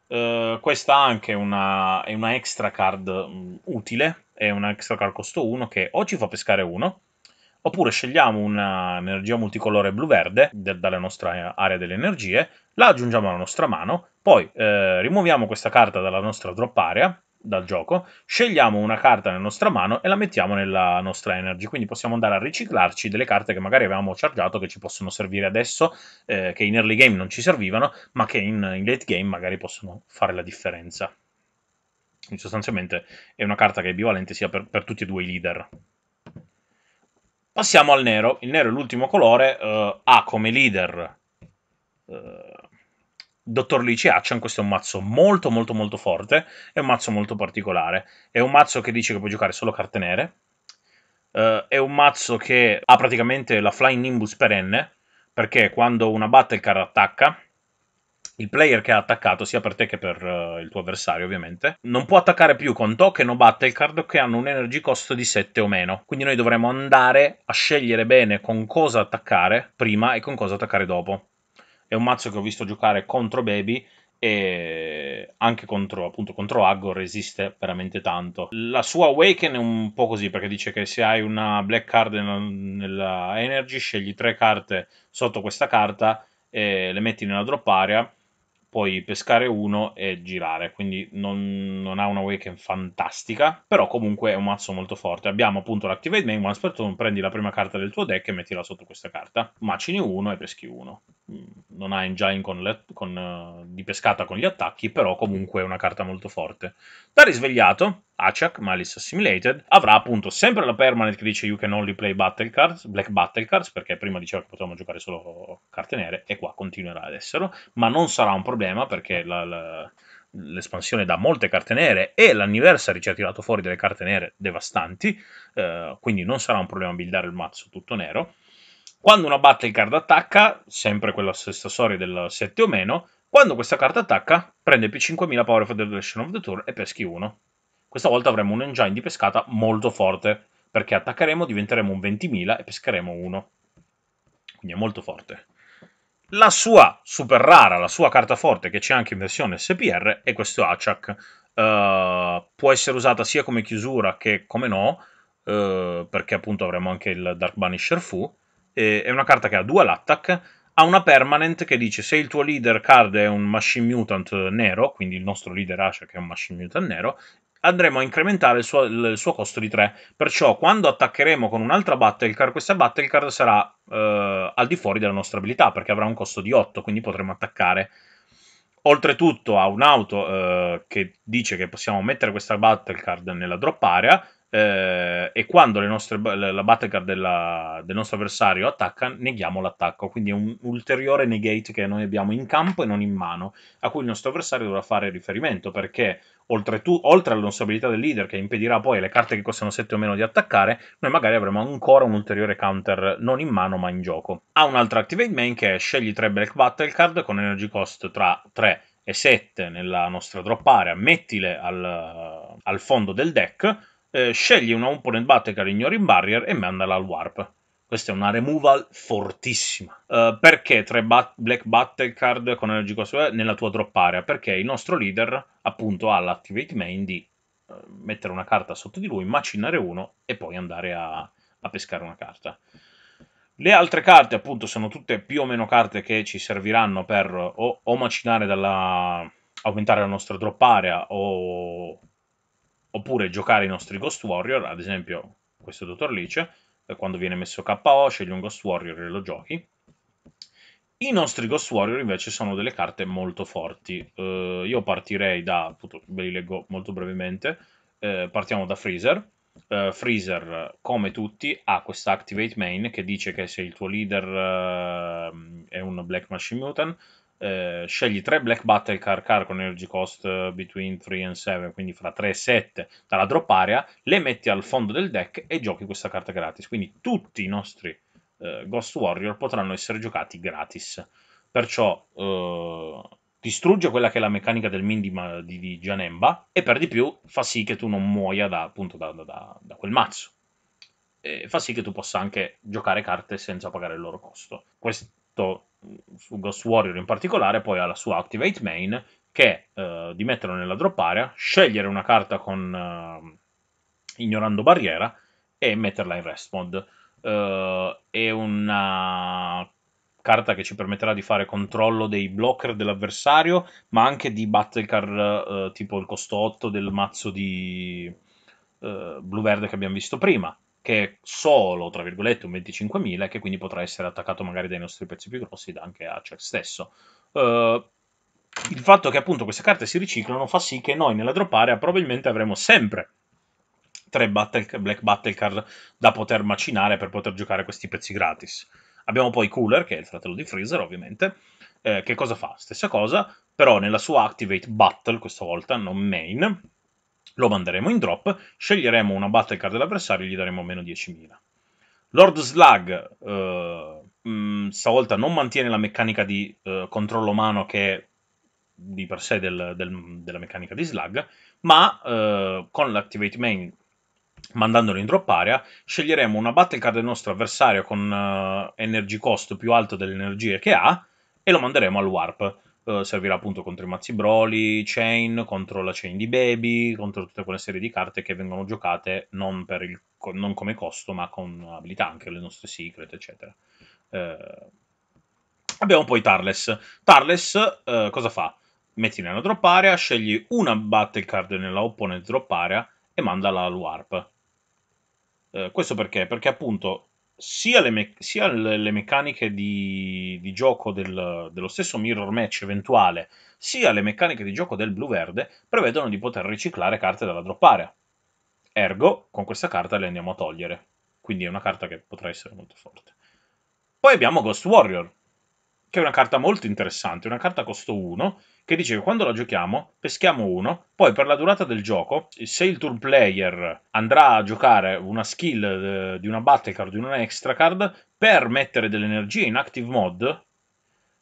Uh, questa anche una, è una extra card um, utile, è una extra card costo 1 che o ci fa pescare 1, oppure scegliamo un'energia multicolore blu-verde de- dalla nostra area delle energie, la aggiungiamo alla nostra mano, poi eh, rimuoviamo questa carta dalla nostra drop area, dal gioco, scegliamo una carta nella nostra mano e la mettiamo nella nostra energy, quindi possiamo andare a riciclarci delle carte che magari avevamo chargiato che ci possono servire adesso, eh, che in early game non ci servivano, ma che in, in late game magari possono fare la differenza. Quindi sostanzialmente è una carta che è bivalente sia per, per tutti e due i leader. Passiamo al nero. Il nero è l'ultimo colore, eh, ha come leader... Eh, Dottor Lee Achan, questo è un mazzo molto molto molto forte, è un mazzo molto particolare, è un mazzo che dice che puoi giocare solo carte nere, uh, è un mazzo che ha praticamente la Flying Nimbus perenne, perché quando una battlecar attacca, il player che ha attaccato, sia per te che per uh, il tuo avversario ovviamente, non può attaccare più con token o battle card che hanno un energy cost di 7 o meno. Quindi noi dovremo andare a scegliere bene con cosa attaccare prima e con cosa attaccare dopo. È un mazzo che ho visto giocare contro Baby e anche contro, appunto, contro Aggor resiste veramente tanto. La sua Awaken è un po' così, perché dice che se hai una black card nella energy, scegli tre carte sotto questa carta e le metti nella drop area puoi pescare uno e girare, quindi non, non ha una Awaken fantastica, però comunque è un mazzo molto forte. Abbiamo appunto l'Activate Main Once per turn, prendi la prima carta del tuo deck e mettila sotto questa carta, macini uno e peschi uno. Mm, non ha engine con le, con, uh, di pescata con gli attacchi, però comunque è una carta molto forte. Da risvegliato Achak, Malice Assimilated, avrà appunto sempre la permanent che dice You can only play battle cards, black battle cards, perché prima diceva che potevamo giocare solo carte nere, e qua continuerà ad esserlo, ma non sarà un problema perché la, la l'espansione dà molte carte nere e l'anniversary ci ha tirato fuori delle carte nere devastanti, eh, quindi non sarà un problema buildare il mazzo tutto nero. Quando una battle card attacca, sempre quella stessa storia del 7 o meno, quando questa carta attacca prende più 5000 Power of the Duration of the Tour e peschi 1. Questa volta avremo un engine di pescata molto forte, perché attaccheremo, diventeremo un 20.000 e pescheremo uno. Quindi è molto forte. La sua super rara, la sua carta forte che c'è anche in versione SPR è questo Achak. Uh, può essere usata sia come chiusura che come no, uh, perché appunto avremo anche il Dark Banisher Fu. E, è una carta che ha dual attack, ha una permanent che dice se il tuo leader card è un machine mutant nero, quindi il nostro leader Asha è un machine mutant nero, andremo a incrementare il suo, il suo, costo di 3. Perciò quando attaccheremo con un'altra battle card, questa battle card sarà eh, al di fuori della nostra abilità, perché avrà un costo di 8, quindi potremo attaccare. Oltretutto ha un'auto eh, che dice che possiamo mettere questa battle card nella drop area eh, e quando nostre, la battle card della, del nostro avversario attacca, neghiamo l'attacco. Quindi è un ulteriore negate che noi abbiamo in campo e non in mano, a cui il nostro avversario dovrà fare riferimento, perché oltre, tu, oltre all'instabilità del leader che impedirà poi alle carte che costano 7 o meno di attaccare, noi magari avremo ancora un ulteriore counter non in mano ma in gioco. Ha un'altra activate main che è scegli 3 black battle card con energy cost tra 3 e 7 nella nostra drop area, mettile al, al fondo del deck, eh, scegli una opponent battle card ignori in barrier e mandala al warp. Questa è una removal fortissima. Uh, perché tre bat- Black Battle Card con energico sua nella tua drop area? Perché il nostro leader, appunto, ha l'Activate Main di uh, mettere una carta sotto di lui, macinare uno e poi andare a, a pescare una carta. Le altre carte, appunto, sono tutte più o meno carte che ci serviranno per o, o macinare dalla... aumentare la nostra drop area o... oppure giocare i nostri Ghost Warrior, ad esempio questo Dottor Lice. Eh, quando viene messo KO, scegli un Ghost Warrior e lo giochi. I nostri Ghost Warrior invece sono delle carte molto forti. Uh, io partirei da, appunto, ve li leggo molto brevemente, uh, partiamo da Freezer. Uh, Freezer, come tutti, ha questa Activate Main che dice che se il tuo leader ehm, è un Black Machine Mutant, eh, scegli 3 Black Battle Car Car con energy cost eh, between 3 and 7, quindi fra 3 e 7 dalla drop area, le metti al fondo del deck e giochi questa carta gratis. Quindi tutti i nostri eh, Ghost Warrior potranno essere giocati gratis. Perciò eh, distrugge quella che è la meccanica del min di, di, di, Janemba e per di più fa sì che tu non muoia da, appunto, da, da, da quel mazzo. E fa sì che tu possa anche giocare carte senza pagare il loro costo. Questo fatto mm, su Ghost Warrior in particolare, poi ha la sua Activate Main, che è eh, di metterlo nella drop area, scegliere una carta con eh, ignorando barriera e metterla in rest mod. Eh, è una carta che ci permetterà di fare controllo dei blocker dell'avversario, ma anche di battle car eh, tipo il costo 8 del mazzo di eh, blu-verde che abbiamo visto prima che è solo, tra virgolette, un 25.000 e che quindi potrà essere attaccato magari dai nostri pezzi più grossi, da anche a Cher stesso. Uh, il fatto che appunto queste carte si riciclano fa sì che noi nella drop area probabilmente avremo sempre tre battle, Black Battle Card da poter macinare per poter giocare questi pezzi gratis. Abbiamo poi Cooler, che è il fratello di Freezer, ovviamente. Eh, che cosa fa? Stessa cosa, però nella sua Activate Battle, questa volta non main, lo manderemo in drop, sceglieremo una battle card dell'avversario e gli daremo meno 10.000. Lord Slug eh, mh, mm, stavolta non mantiene la meccanica di eh, controllo mano che è di per sé del, del, della meccanica di Slug, ma eh, con l'Activate Main mandandolo in drop area, sceglieremo una battle card del nostro avversario con uh, energy cost più alto delle energie che ha e lo manderemo al warp. Eh, servirà appunto contro i mazzi Broly, Chain, contro la Chain di Baby, contro tutta quella serie di carte che vengono giocate non, il, non come costo ma con abilità, anche le nostre secret, eccetera. Eh, abbiamo poi Tarles. Tarles eh, cosa fa? Metti nella drop area, scegli una battle card nella opponent drop area e mandala all'Warp. Eh, questo perché? Perché appunto sia le, me- sia le, meccaniche di, di gioco del, dello stesso mirror match eventuale, sia le meccaniche di gioco del blu-verde prevedono di poter riciclare carte dalla droppare. Ergo, con questa carta le andiamo a togliere. Quindi è una carta che potrà essere molto forte. Poi abbiamo Ghost Warrior, che è una carta molto interessante, una carta costo 1, che dice che quando la giochiamo peschiamo 1, poi per la durata del gioco, se il turn player andrà a giocare una skill eh, di una battle card, o di una extra card, per mettere dell'energia in active mod,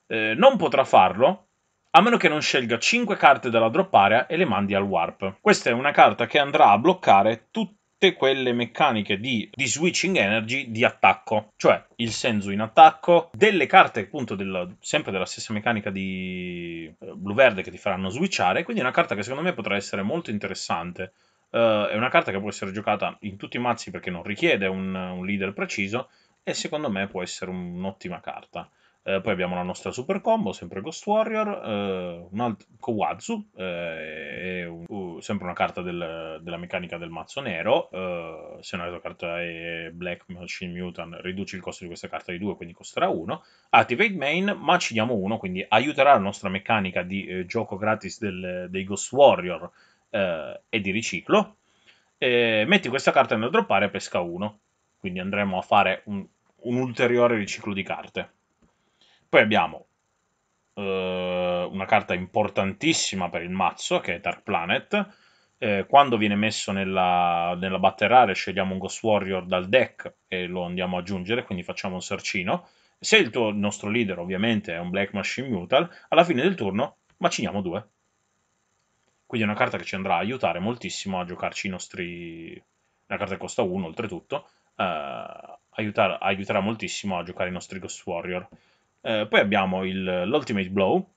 eh, non potrà farlo a meno che non scelga 5 carte dalla drop area e le mandi al warp. Questa è una carta che andrà a bloccare tutti tutte quelle meccaniche di, di switching energy di attacco, cioè il Senzu in attacco, delle carte appunto del, sempre della stessa meccanica di eh, blu-verde che ti faranno switchare, quindi è una carta che secondo me potrà essere molto interessante. Uh, è una carta che può essere giocata in tutti i mazzi perché non richiede un, un leader preciso e secondo me può essere un'ottima carta. Uh, poi abbiamo la nostra super combo, sempre Ghost Warrior, uh, un altro Kowazu, uh, e un, sempre una carta del, della meccanica del mazzo nero. Uh, se una carta è Black Machine Mutant, riduci il costo di questa carta di 2, quindi costerà 1. Activate Main, ma ci diamo 1, quindi aiuterà la nostra meccanica di eh, gioco gratis del, dei Ghost Warrior eh, e di riciclo. E metti questa carta nel droppare e pesca 1. Quindi andremo a fare un, un ulteriore riciclo di carte. Poi abbiamo eh, una carta importantissima per il mazzo, che è Dark Planet. Eh, quando viene messo nella, nella batterare scegliamo un Ghost Warrior dal deck e lo andiamo a aggiungere, quindi facciamo un sarcino. Se il, tuo, il nostro leader ovviamente è un Black Machine Mutal, alla fine del turno maciniamo due. Quindi è una carta che ci andrà a aiutare moltissimo a giocarci i nostri... La carta che costa 1 oltretutto, eh, aiutar, aiuterà moltissimo a giocare i nostri Ghost Warrior. Eh, poi abbiamo il, l'Ultimate Blow,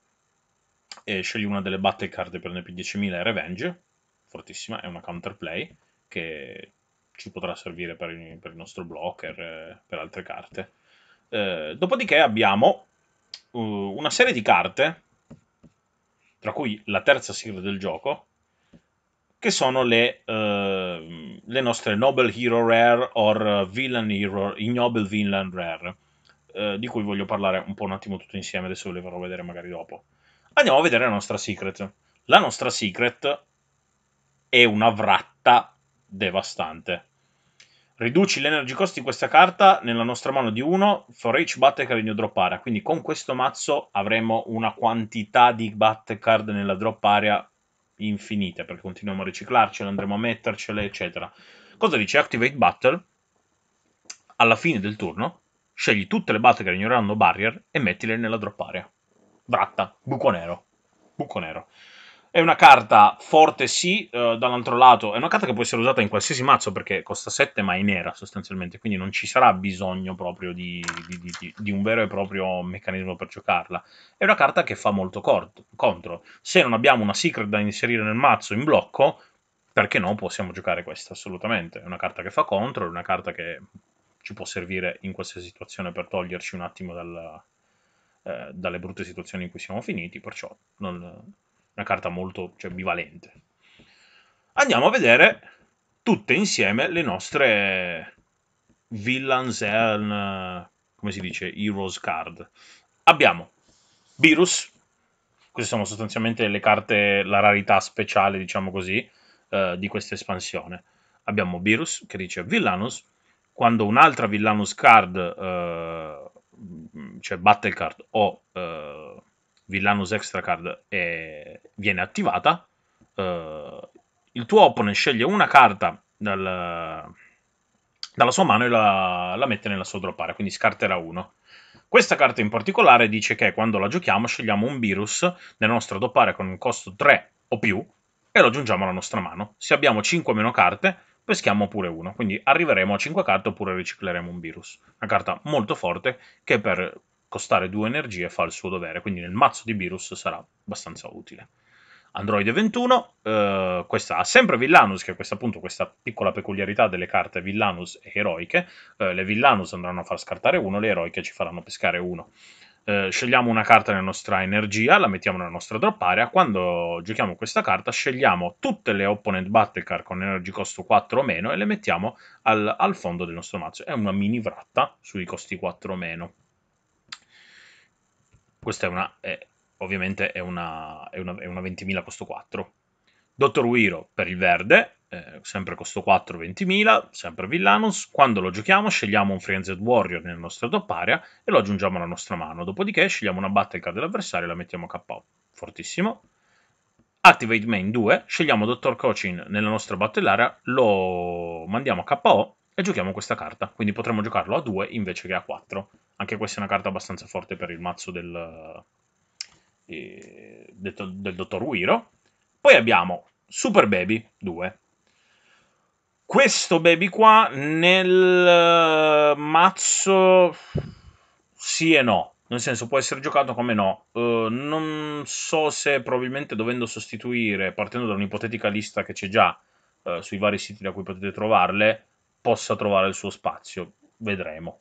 e scegli una delle battle card per ne più 10.000 Revenge, fortissima, è una counterplay che ci potrà servire per il, per il nostro blocker, eh, per altre carte. Eh, dopodiché abbiamo uh, una serie di carte, tra cui la terza sigla del gioco, che sono le, uh, le nostre Noble Hero Rare o Villain Hero, Ignoble Villain Rare eh, di cui voglio parlare un po' un attimo tutto insieme, adesso ve le farò vedere magari dopo. Andiamo a vedere la nostra secret. La nostra secret è una vratta devastante. Riduci l'energy cost di questa carta nella nostra mano di 1 for each battle card in drop area. Quindi con questo mazzo avremo una quantità di battle card nella drop area infinite, perché continuiamo a riciclarcele, andremo a mettercele, eccetera. Cosa dice Activate Battle? Alla fine del turno Scegli tutte le batte che ignoreranno barrier e mettile nella drop area. Bratta, buco nero. Buco nero. È una carta forte sì, eh, dall'altro lato è una carta che può essere usata in qualsiasi mazzo perché costa 7 ma è nera sostanzialmente, quindi non ci sarà bisogno proprio di, di, di, di un vero e proprio meccanismo per giocarla. È una carta che fa molto cort- contro. Se non abbiamo una secret da inserire nel mazzo in blocco, perché no, possiamo giocare questa assolutamente. È una carta che fa contro, è una carta che ci può servire in qualsiasi situazione per toglierci un attimo dal, eh, dalle brutte situazioni in cui siamo finiti, perciò non, una carta molto cioè, bivalente. Andiamo a vedere tutte insieme le nostre villains and, come si dice, heroes card. Abbiamo Virus, queste sono sostanzialmente le carte, la rarità speciale, diciamo così, eh, di questa espansione. Abbiamo Virus, che dice Villanus, quando un'altra Villanus card, uh, cioè Battle card o uh, eh, Villanus extra card, è, viene attivata, uh, il tuo opponent sceglie una carta dal, dalla sua mano e la, la mette nella sua droppare, quindi scarterà uno. Questa carta in particolare dice che quando la giochiamo scegliamo un virus nella nostra droppare con un costo 3 o più e lo aggiungiamo alla nostra mano. Se abbiamo 5 meno carte, peschiamo pure uno. Quindi arriveremo a 5 carte oppure ricicleremo un virus. Una carta molto forte che per costare 2 energie fa il suo dovere, quindi nel mazzo di virus sarà abbastanza utile. Android 21, eh, questa ha sempre Villanus, che è questa, appunto questa piccola peculiarità delle carte Villanus e eroiche. Eh, le Villanus andranno a far scartare uno, le eroiche ci faranno pescare uno. Eh, scegliamo una carta nella nostra energia, la mettiamo nella nostra drop area, quando giochiamo questa carta scegliamo tutte le opponent battle card con energy costo 4 o meno e le mettiamo al, al fondo del nostro mazzo, è una mini vratta sui costi 4 o meno. Questa è una, è, ovviamente è una, è una, è una 20.000 costo 4. Dottor Wiro per il verde, eh, sempre costo 4, 20.000, sempre Villanus. Quando lo giochiamo scegliamo un Frenzied Warrior nella nostra top area e lo aggiungiamo alla nostra mano. Dopodiché scegliamo una battle card dell'avversario e la mettiamo KO. Fortissimo. Activate Main 2, scegliamo Dottor Cochin nella nostra battle area, lo mandiamo KO e giochiamo questa carta. Quindi potremmo giocarlo a 2 invece che a 4. Anche questa è una carta abbastanza forte per il mazzo del, eh, del, del Dottor Wiro. Poi abbiamo Super Baby 2, questo baby qua nel eh, mazzo sì e no. Nel senso, può essere giocato come no. Uh, non so se probabilmente dovendo sostituire, partendo da un'ipotetica lista che c'è già uh, sui vari siti da cui potete trovarle, possa trovare il suo spazio. Vedremo.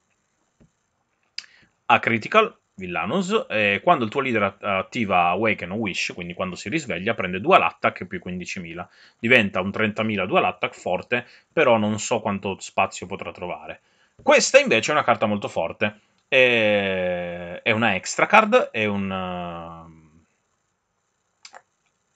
A Critical Villanos, eh, quando il tuo leader attiva Awaken Wish, quindi quando si risveglia, prende Dual Attack più 15.000. Diventa un 30.000 Dual Attack forte, però non so quanto spazio potrà trovare. Questa invece è una carta molto forte. È, è una extra card, è un... Eh,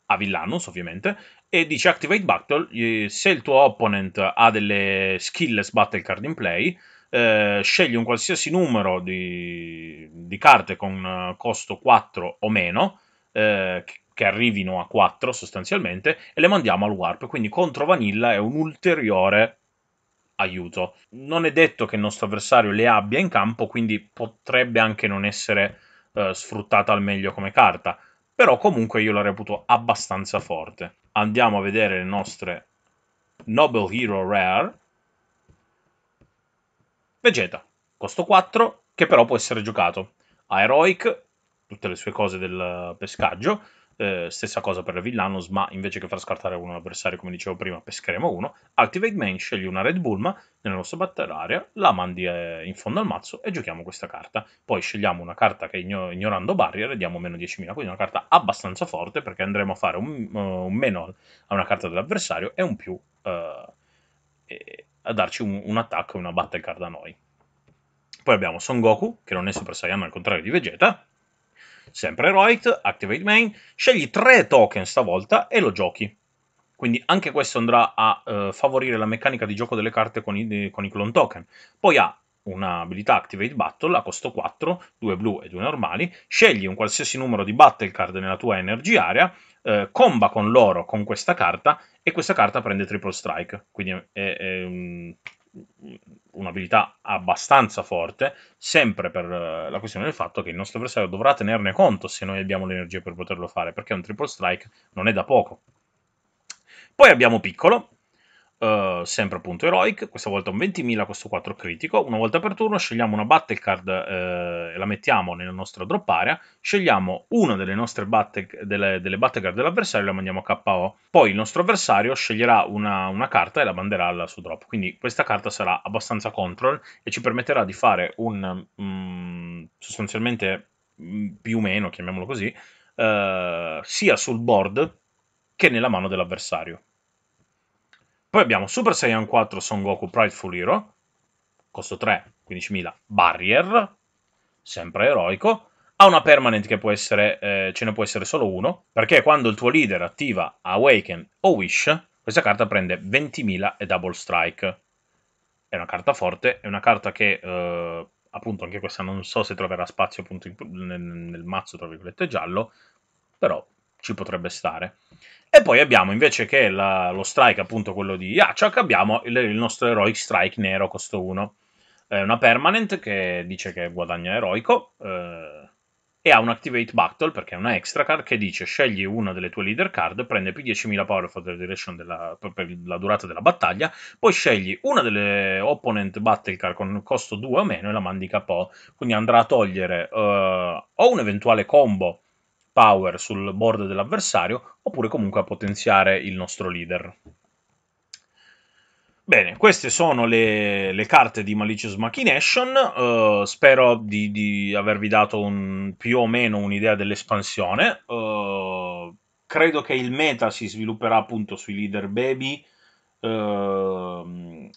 a Villanus ovviamente, e dice Activate Battle, se il tuo opponent ha delle skillless battle card in play, eh, scegli un qualsiasi numero di, di carte con eh, costo 4 o meno, eh, che arrivino a 4 sostanzialmente, e le mandiamo al warp. Quindi contro Vanilla è un ulteriore aiuto. Non è detto che il nostro avversario le abbia in campo, quindi potrebbe anche non essere eh, sfruttata al meglio come carta. Però comunque io la reputo abbastanza forte. Andiamo a vedere le nostre Noble Hero Rare Vegeta, costo 4, che però può essere giocato a Heroic, tutte le sue cose del pescaggio, eh, stessa cosa per la Villanos, ma invece che far scartare uno l'avversario, come dicevo prima, pescheremo uno. Activate Main, scegli una Red Bulma nella nostra battaglia batteraria, la mandi eh, in fondo al mazzo e giochiamo questa carta. Poi scegliamo una carta che igno- ignorando barrier diamo meno 10.000, quindi una carta abbastanza forte perché andremo a fare un, uh, un meno a una carta dell'avversario e un più... Uh, e- a darci un, un attacco e una battle card a noi. Poi abbiamo Son Goku, che non è Super Saiyan al contrario di Vegeta, sempre Heroic, Activate Main, scegli tre token stavolta e lo giochi. Quindi anche questo andrà a eh, favorire la meccanica di gioco delle carte con i, con i clone token. Poi ha un'abilità Activate Battle a costo 4, 2 blu e 2 normali, scegli un qualsiasi numero di battle card nella tua energy area, eh, comba con loro con questa carta e questa carta prende triple strike, quindi è, è un, un'abilità abbastanza forte, sempre per eh, la questione del fatto che il nostro avversario dovrà tenerne conto se noi abbiamo l'energia per poterlo fare, perché un triple strike non è da poco. Poi abbiamo Piccolo, eh, sempre appunto Heroic, questa volta un 20.000, questo 4 critico. Una volta per turno scegliamo una battle card eh, e la mettiamo nella nostra drop area. Scegliamo una delle nostre battle, delle, delle battle card dell'avversario e la mandiamo a KO. Poi il nostro avversario sceglierà una, una carta e la manderà al suo drop. Quindi questa carta sarà abbastanza control e ci permetterà di fare un um, sostanzialmente mm, più o meno, chiamiamolo così, uh, sia sul board che nella mano dell'avversario. Poi abbiamo Super Saiyan 4 Son Goku Prideful Hero, costo 3, 15.000, Barrier, sempre eroico, ha una permanent che può essere, eh, ce ne può essere solo uno, perché quando il tuo leader attiva Awaken o Wish, questa carta prende 20.000 e Double Strike. È una carta forte, è una carta che, eh, appunto, anche questa non so se troverà spazio appunto, in, nel, nel mazzo, tra virgolette, giallo, però ci potrebbe stare. E poi abbiamo invece che la, lo strike, appunto quello di Yachak, abbiamo il, il, nostro Heroic Strike nero, costo 1. È una permanent che dice che guadagna eroico. Eh, e ha un Activate Battle perché è una extra card che dice scegli una delle tue leader card, prende più 10.000 power for the duration della, per la durata della battaglia, poi scegli una delle opponent battle card con costo 2 o meno e la mandi KO, quindi andrà a togliere uh, o un eventuale combo power sul board dell'avversario oppure comunque a potenziare il nostro leader. Bene, queste sono le, le carte di Malicious Machination, uh, spero di, di, avervi dato un, più o meno un'idea dell'espansione, uh, credo che il meta si svilupperà appunto sui leader baby, uh,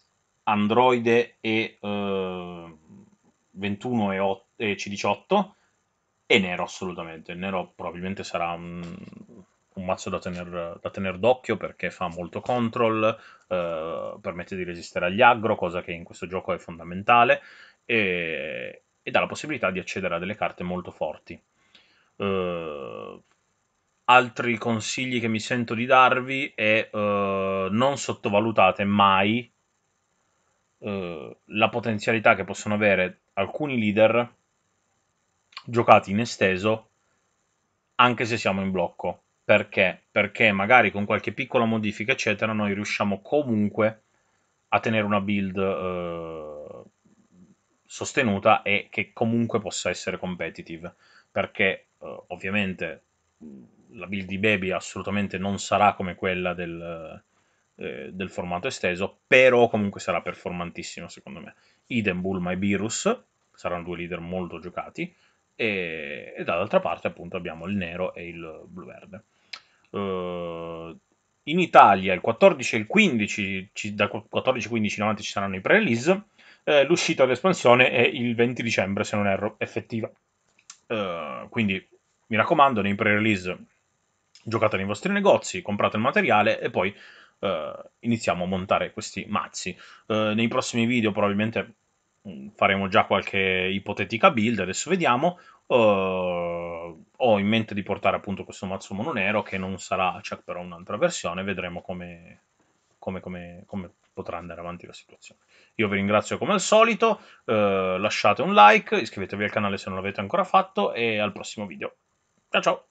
androide e 21 eh, e, 8, e C18, e nero assolutamente, il nero probabilmente sarà un, un mazzo da tenere tener d'occhio perché fa molto control, eh, permette di resistere agli aggro, cosa che in questo gioco è fondamentale, e, e dà la possibilità di accedere a delle carte molto forti. Eh, altri consigli che mi sento di darvi è eh, non sottovalutate mai eh, la potenzialità che possono avere alcuni leader giocati in esteso anche se siamo in blocco. Perché? Perché magari con qualche piccola modifica, eccetera, noi riusciamo comunque a tenere una build eh, sostenuta e che comunque possa essere competitive. Perché eh, ovviamente la build di Baby assolutamente non sarà come quella del, eh, del formato esteso, però comunque sarà performantissima secondo me. Idem Bulma e Virus saranno due leader molto giocati e, e dall'altra parte appunto abbiamo il nero e il blu-verde. Uh, eh, in Italia il 14 e il 15, ci, da 14 15 in avanti ci saranno i pre-release, eh, l'uscita dell'espansione è il 20 dicembre se non erro effettiva. Uh, quindi mi raccomando, nei pre-release giocate nei vostri negozi, comprate il materiale e poi uh, iniziamo a montare questi mazzi. Uh, nei prossimi video probabilmente Mm, faremo già qualche ipotetica build, adesso vediamo. Uh, ho in mente di portare appunto questo mazzo mononero che non sarà check però un'altra versione, vedremo come, come, come, come, potrà andare avanti la situazione. Io vi ringrazio come al solito, uh, lasciate un like, iscrivetevi al canale se non l'avete ancora fatto e al prossimo video. Ciao ciao!